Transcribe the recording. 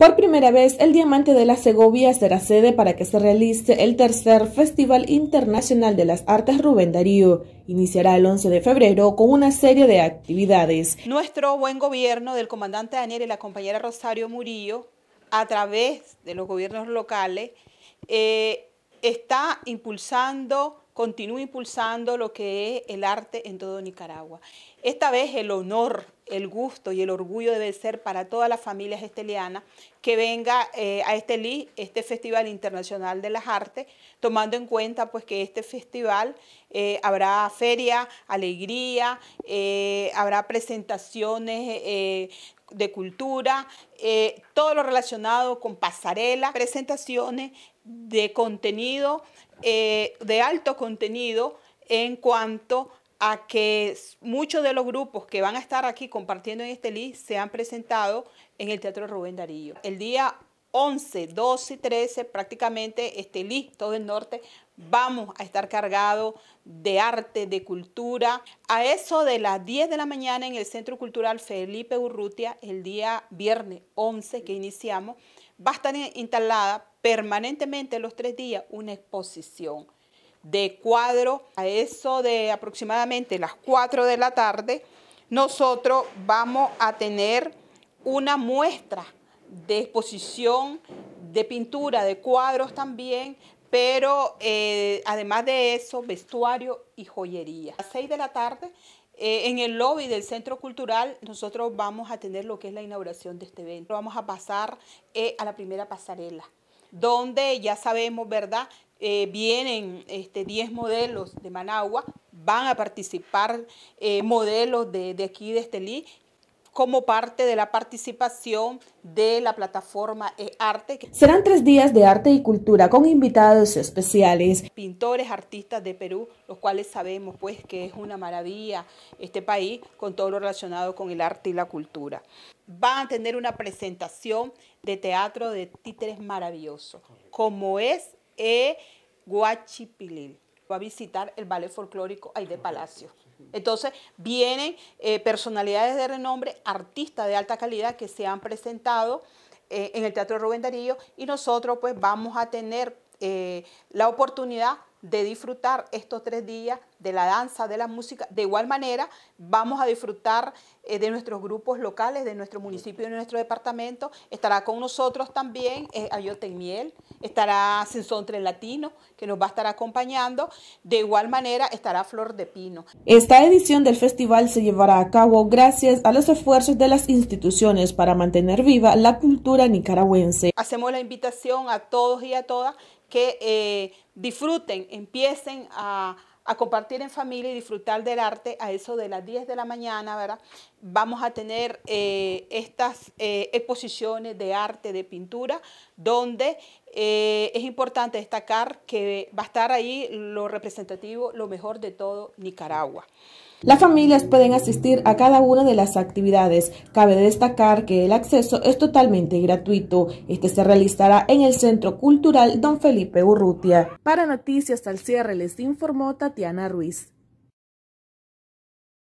Por primera vez, el Diamante de la Segovia será sede para que se realice el tercer Festival Internacional de las Artes Rubén Darío. Iniciará el 11 de febrero con una serie de actividades. Nuestro buen gobierno del comandante Daniel y la compañera Rosario Murillo, a través de los gobiernos locales, eh, está impulsando continúa impulsando lo que es el arte en todo Nicaragua. Esta vez el honor, el gusto y el orgullo debe ser para todas las familias estelianas que venga eh, a Estelí, este Festival Internacional de las Artes, tomando en cuenta pues que este festival eh, habrá feria, alegría, eh, habrá presentaciones de cultura, todo lo relacionado con pasarelas, presentaciones de contenido, de alto contenido en cuanto a a que muchos de los grupos que van a estar aquí compartiendo en este list se han presentado en el Teatro Rubén Darío. El día 11, 12 y 13, prácticamente este list, todo el norte, vamos a estar cargado de arte, de cultura. A eso de las 10 de la mañana en el Centro Cultural Felipe Urrutia, el día viernes 11 que iniciamos, va a estar instalada permanentemente los tres días una exposición de cuadro a eso de aproximadamente las 4 de la tarde, nosotros vamos a tener una muestra de exposición de pintura, de cuadros también, pero eh, además de eso, vestuario y joyería. A 6 de la tarde, eh, en el lobby del Centro Cultural, nosotros vamos a tener lo que es la inauguración de este evento. Vamos a pasar eh, a la primera pasarela, donde ya sabemos, ¿verdad?, eh, vienen 10 este, modelos de Managua, van a participar eh, modelos de, de, aquí de Estelí como parte de la participación de la plataforma e Arte. Serán tres días de arte y cultura con invitados especiales. Pintores, artistas de Perú, los cuales sabemos pues que es una maravilla este país con todo lo relacionado con el arte y la cultura. Van a tener una presentación de teatro de títeres maravilloso, como es Guachipilín, e Guachipilil. Va a visitar el ballet folclórico ahí de Palacio. Entonces vienen eh, personalidades de renombre, artistas de alta calidad que se han presentado eh, en el Teatro Rubén Darío y nosotros pues vamos a tener eh, la oportunidad de disfrutar estos tres días de la danza, de la música. De igual manera, vamos a disfrutar eh, de nuestros grupos locales, de nuestro municipio, de nuestro departamento. Estará con nosotros también eh, Ayote Miel, estará Sensón Latino, que nos va a estar acompañando. De igual manera, estará Flor de Pino. Esta edición del festival se llevará a cabo gracias a los esfuerzos de las instituciones para mantener viva la cultura nicaragüense. Hacemos la invitación a todos y a todas que eh, disfruten, empiecen a, compartir en familia y disfrutar del arte a eso de las 10 de la mañana, ¿verdad? Vamos a tener eh, estas eh, exposiciones de arte, de pintura, donde eh, es importante destacar que va a estar ahí lo representativo, lo mejor de todo Nicaragua. Las familias pueden asistir a cada una de las actividades. Cabe destacar que el acceso es totalmente gratuito. Este se realizará en el Centro Cultural Don Felipe Urrutia. Para Noticias al Cierre les informó Tatiana Ruiz.